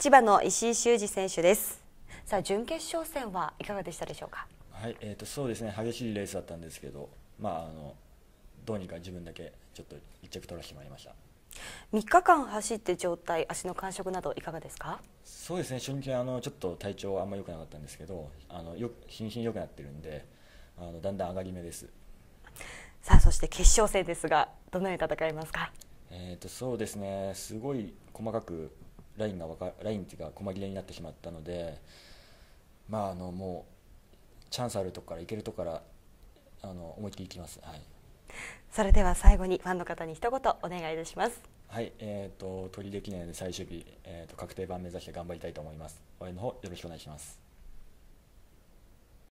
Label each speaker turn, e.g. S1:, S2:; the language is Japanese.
S1: 千葉の石井修司選手ですさあ準決勝戦はいかがでしたでしょうか
S2: はいえーと、そうですね激しいレースだったんですけどまああのどうにか自分だけちょっと一着取らせてもらいました
S1: 3日間走って状態足の感触などいかがですか
S2: そうですね初日あのちょっと体調あんまり良くなかったんですけどあのよ日に日良くなってるんであのだんだん上がり目です
S3: さあそして決勝戦ですがどのように戦いますか
S2: えーとそうですねすごい細かくラインがわかラインっていうか細切れになってしまったのでまああのもうチャンスあるとこからいけるとこからあの思いっきりいきます。はい。
S4: それでは最後にファンの方に一言お願いいたします。
S2: はい、えっ、ー、と取りできないで最終日、えっ、ー、と確定版目指して頑張りたいと思います。応援の方よろしくお願いします。